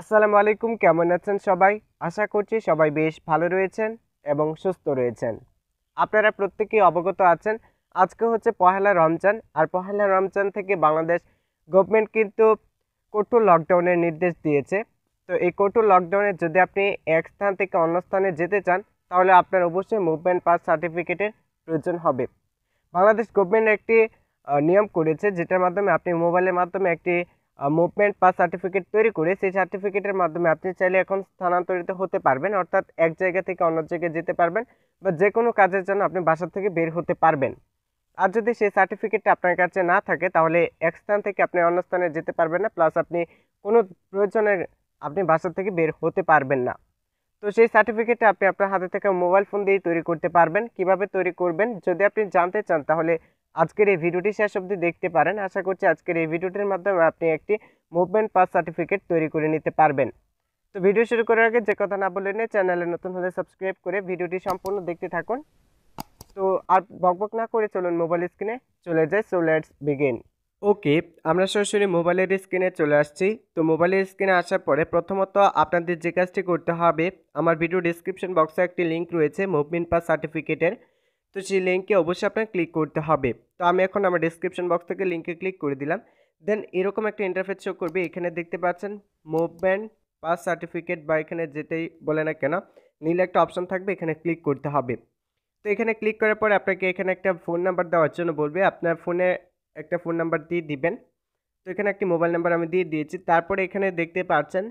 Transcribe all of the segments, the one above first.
আসসালামু আলাইকুম কেমন আছেন সবাই আশা করছি সবাই বেশ ভালো রয়েছেন এবং সুস্থ রয়েছেন আপনারা প্রত্যেকেই অবগত আছেন আজকে হচ্ছে পহেলা রমজান আর পহেলা রমজান থেকে বাংলাদেশ গভর্নমেন্ট কিন্তু কঠোর লকডাউনের নির্দেশ দিয়েছে তো এই কঠোর লকডাউনে যদি আপনি এক স্থান থেকে অন্য স্থানে যেতে চান তাহলে আপনার অবশ্যই মুভমেন্ট পাস সার্টিফিকেটের প্রয়োজন হবে বাংলাদেশ গভর্নমেন্ট একটি নিয়ম করেছে যেটার মাধ্যমে আপনি মোবাইলের মাধ্যমে একটি মুভমেন্ট বা সার্টিফিকেট তৈরি করে সেই সার্টিফিকেটের মাধ্যমে আপনি চাইলে এখন স্থানান্তরিত হতে পারবেন অর্থাৎ এক জায়গা থেকে অন্য জায়গায় যেতে পারবেন বা যে কোনো কাজের জন্য আপনি বাসা থেকে বের হতে পারবেন আর যদি সেই সার্টিফিকেটটা আপনার কাছে না থাকে তাহলে এক স্থান থেকে আপনি অন্য স্থানে যেতে পারবেন না প্লাস আপনি কোনো প্রয়োজনে আপনি বাসা থেকে বের হতে পারবেন না তো সেই সার্টিফিকেটটা আপনি আপনার হাতে থেকে মোবাইল ফোন দিয়ে তৈরি করতে পারবেন কিভাবে তৈরি করবেন যদি আপনি জানতে চান তাহলে আজকের এই ভিডিওটি শেষ অবধি দেখতে পারেন আশা করছি আজকের এই ভিডিওটির মাধ্যমে আপনি একটি মুভমেন্ট পাস সার্টিফিকেট তৈরি করে নিতে পারবেন তো ভিডিও শুরু করার আগে যে কথা না বলে নিয়ে চ্যানেলে নতুন হলে সাবস্ক্রাইব করে ভিডিওটি সম্পূর্ণ দেখতে থাকুন তো আর বকবক না করে চলুন মোবাইল স্ক্রিনে চলে যাই সো লেটস বিগিন ওকে আমরা সরাসরি মোবাইলের স্ক্রিনে চলে আসছি তো মোবাইলের স্ক্রিনে আসার পরে প্রথমত আপনাদের যে কাজটি করতে হবে আমার ভিডিও ডিসক্রিপশন বক্সে একটি লিঙ্ক রয়েছে মুভমেন্ট পাস সার্টিফিকেটের তো সেই লিঙ্কে অবশ্যই আপনার ক্লিক করতে হবে তো আমি এখন আমার ডিসক্রিপশন বক্স থেকে লিঙ্কে ক্লিক করে দিলাম দেন এরকম একটা ইন্টারফেস শো করবে এখানে দেখতে পাচ্ছেন মুভমেন্ট পাস সার্টিফিকেট বা এখানে যেটাই বলে না কেন নীল একটা অপশন থাকবে এখানে ক্লিক করতে হবে তো এখানে ক্লিক করার পরে আপনাকে এখানে একটা ফোন নাম্বার দেওয়ার জন্য বলবে আপনার ফোনে একটা ফোন নাম্বার দিয়ে দিবেন তো এখানে একটি মোবাইল নাম্বার আমি দিয়ে দিয়েছি তারপরে এখানে দেখতে পাচ্ছেন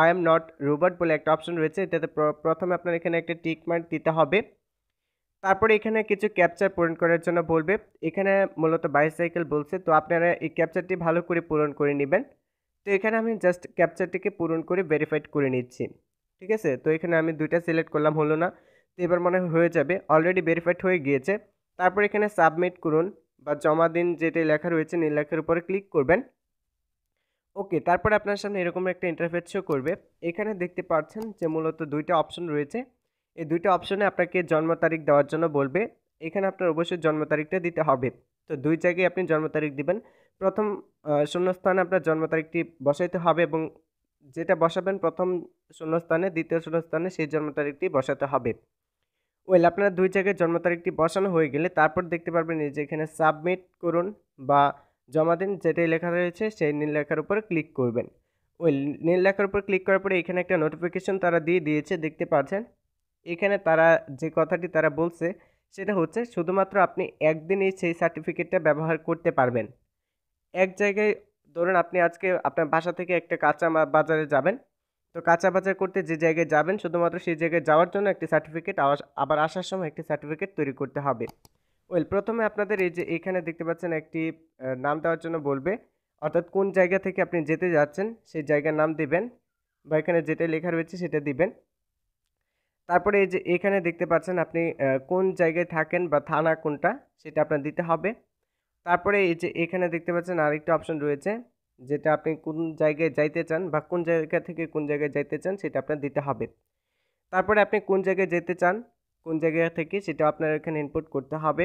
আই এম নট রোবট বলে একটা অপশন রয়েছে এটাতে প্রথমে আপনার এখানে একটা ট্রিটমেন্ট দিতে হবে তারপরে এখানে কিছু ক্যাপচার পূরণ করার জন্য বলবে এখানে মূলত বাইসাইকেল বলছে তো আপনারা এই ক্যাপচারটি ভালো করে পূরণ করে নেবেন তো এখানে আমি জাস্ট ক্যাপচারটিকে পূরণ করে ভেরিফাইড করে নিচ্ছি ঠিক আছে তো এখানে আমি দুইটা সিলেক্ট করলাম হলো না তো এবার মনে হয়ে যাবে অলরেডি ভেরিফাইড হয়ে গিয়েছে তারপর এখানে সাবমিট করুন বা জমা দিন যেটা লেখা রয়েছে নীল লেখার উপরে ক্লিক করবেন ওকে তারপরে আপনার সামনে এরকম একটা ইন্টারফেস শো করবে এখানে দেখতে পাচ্ছেন যে মূলত দুইটা অপশন রয়েছে এই দুইটা অপশনে আপনাকে জন্ম তারিখ দেওয়ার জন্য বলবে এখানে আপনার অবশ্যই জন্ম তারিখটা দিতে হবে তো দুই জায়গায় আপনি জন্ম তারিখ দিবেন প্রথম শূন্যস্থানে আপনার জন্ম তারিখটি বসাইতে হবে এবং যেটা বসাবেন প্রথম শূন্যস্থানে দ্বিতীয় শূন্যস্থানে সেই জন্ম তারিখটি বসাতে হবে ওয়েল আপনার দুই জায়গায় জন্ম তারিখটি বসানো হয়ে গেলে তারপর দেখতে পারবেন যে এখানে সাবমিট করুন বা জমা দিন যেটাই লেখা রয়েছে সেই নীল লেখার উপর ক্লিক করবেন ওই নীল লেখার উপর ক্লিক করার পরে এখানে একটা নোটিফিকেশন তারা দিয়ে দিয়েছে দেখতে পাচ্ছেন এখানে তারা যে কথাটি তারা বলছে সেটা হচ্ছে শুধুমাত্র আপনি একদিনই সেই সার্টিফিকেটটা ব্যবহার করতে পারবেন এক জায়গায় ধরুন আপনি আজকে আপনার বাসা থেকে একটা কাঁচা বাজারে যাবেন তো কাঁচা বাজার করতে যে জায়গায় যাবেন শুধুমাত্র সেই জায়গায় যাওয়ার জন্য একটি সার্টিফিকেট আবার আসার সময় একটি সার্টিফিকেট তৈরি করতে হবে ওয়েল প্রথমে আপনাদের এই যে এখানে দেখতে পাচ্ছেন একটি নাম দেওয়ার জন্য বলবে অর্থাৎ কোন জায়গা থেকে আপনি যেতে যাচ্ছেন সেই জায়গার নাম দিবেন বা এখানে যেটা লেখা রয়েছে সেটা দিবেন তারপরে এই যে এখানে দেখতে পাচ্ছেন আপনি কোন জায়গায় থাকেন বা থানা কোনটা সেটা আপনার দিতে হবে তারপরে এই যে এখানে দেখতে পাচ্ছেন আরেকটা অপশন রয়েছে যেটা আপনি কোন জায়গায় যাইতে চান বা কোন জায়গা থেকে কোন জায়গায় যাইতে চান সেটা আপনার দিতে হবে তারপরে আপনি কোন জায়গায় যেতে চান কোন জায়গা থেকে সেটা আপনার এখানে ইনপুট করতে হবে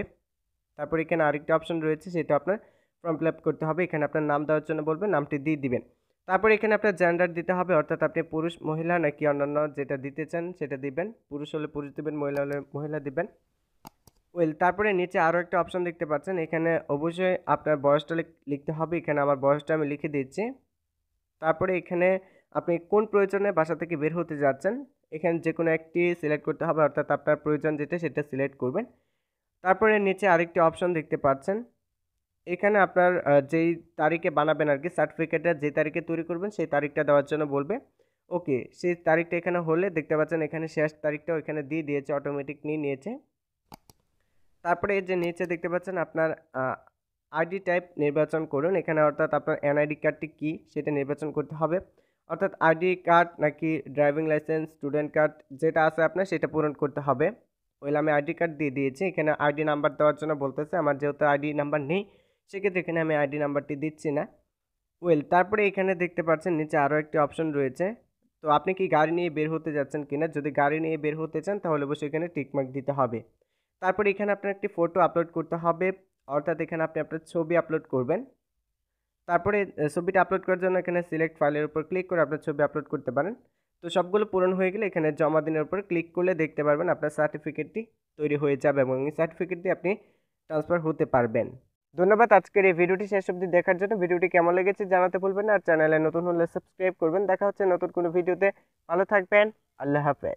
তারপরে এখানে আরেকটা অপশন রয়েছে সেটা আপনার ফর্ম ফিল করতে হবে এখানে আপনার নাম দেওয়ার জন্য বলবেন নামটি দিয়ে দিবেন তারপর এখানে আপনার জেন্ডার দিতে হবে অর্থাৎ আপনি পুরুষ মহিলা নাকি অন্যান্য যেটা দিতে চান সেটা দিবেন পুরুষ হলে পুরুষ দিবেন মহিলা হলে মহিলা দিবেন ওয়েল তারপরে নিচে আরও একটা অপশন দেখতে পাচ্ছেন এখানে অবশ্যই আপনার বয়সটা লিখতে হবে এখানে আমার বয়সটা আমি লিখে দিচ্ছি তারপরে এখানে আপনি কোন প্রয়োজনে বাসা থেকে বের হতে যাচ্ছেন এখানে যে কোনো একটি সিলেক্ট করতে হবে অর্থাৎ আপনার প্রয়োজন যেটা সেটা সিলেক্ট করবেন তারপরে নিচে আরেকটি অপশন দেখতে পাচ্ছেন এখানে আপনার যেই তারিখে বানাবেন আর কি সার্টিফিকেটটা যে তারিখে তৈরি করবেন সেই তারিখটা দেওয়ার জন্য বলবে ওকে সেই তারিখটা এখানে হলে দেখতে পাচ্ছেন এখানে শেষ তারিখটা ওইখানে দিয়ে দিয়েছে অটোমেটিক নিয়ে নিয়েছে তারপরে এই যে নিচে দেখতে পাচ্ছেন আপনার আইডি টাইপ নির্বাচন করুন এখানে অর্থাৎ আপনার এনআইডি কার্ডটি কী সেটা নির্বাচন করতে হবে অর্থাৎ আইডি কার্ড নাকি ড্রাইভিং লাইসেন্স স্টুডেন্ট কার্ড যেটা আছে আপনার সেটা পূরণ করতে হবে ওইলে আমি আইডি কার্ড দিয়ে দিয়েছি এখানে আইডি নাম্বার দেওয়ার জন্য বলতেছে আমার যেহেতু আইডি নাম্বার নেই সেক্ষেত্রে এখানে আমি আইডি নাম্বারটি দিচ্ছি না ওয়েল তারপরে এখানে দেখতে পাচ্ছেন নিচে আরও একটি অপশন রয়েছে তো আপনি কি গাড়ি নিয়ে বের হতে যাচ্ছেন কিনা যদি গাড়ি নিয়ে বের হতে চান তাহলে অবশ্যই এখানে টিকমার্ক দিতে হবে তারপরে এখানে আপনার একটি ফটো আপলোড করতে হবে অর্থাৎ এখানে আপনি আপনার ছবি আপলোড করবেন তারপরে ছবিটা আপলোড করার জন্য এখানে সিলেক্ট ফাইলের উপর ক্লিক করে আপনার ছবি আপলোড করতে পারেন তো সবগুলো পূরণ হয়ে গেলে এখানে জমা দিনের উপর ক্লিক করলে দেখতে পারবেন আপনার সার্টিফিকেটটি তৈরি হয়ে যাবে এবং এই সার্টিফিকেটটি আপনি ট্রান্সফার হতে পারবেন ধন্যবাদ আজকের এই ভিডিওটি শেষ অব্দি দেখার জন্য ভিডিওটি কেমন লেগেছে জানাতে ভুলবেন আর চ্যানেলে নতুন হলে সাবস্ক্রাইব করবেন দেখা হচ্ছে নতুন কোনো ভিডিওতে ভালো থাকবেন আল্লাহ হাফেজ